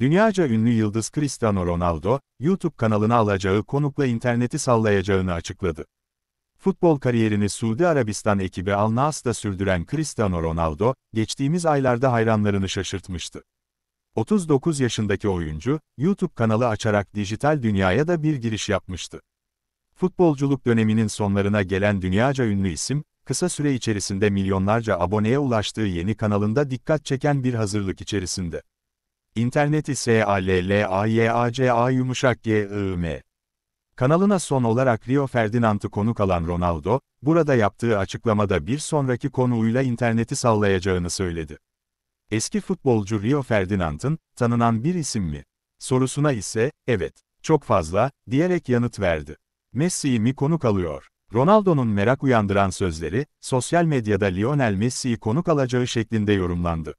Dünyaca ünlü yıldız Cristiano Ronaldo, YouTube kanalına alacağı konukla interneti sallayacağını açıkladı. Futbol kariyerini Suudi Arabistan ekibi Al nasda sürdüren Cristiano Ronaldo, geçtiğimiz aylarda hayranlarını şaşırtmıştı. 39 yaşındaki oyuncu, YouTube kanalı açarak dijital dünyaya da bir giriş yapmıştı. Futbolculuk döneminin sonlarına gelen dünyaca ünlü isim, kısa süre içerisinde milyonlarca aboneye ulaştığı yeni kanalında dikkat çeken bir hazırlık içerisinde. İnternet ise a a a l l y c a yumuşak GIM. Kanalına son olarak Rio Ferdinand'ı konuk alan Ronaldo, burada yaptığı açıklamada bir sonraki konuyla interneti sallayacağını söyledi. Eski futbolcu Rio Ferdinand'ın, tanınan bir isim mi? Sorusuna ise, evet, çok fazla, diyerek yanıt verdi. Messi'yi mi konuk alıyor? Ronaldo'nun merak uyandıran sözleri, sosyal medyada Lionel Messi'yi konuk alacağı şeklinde yorumlandı.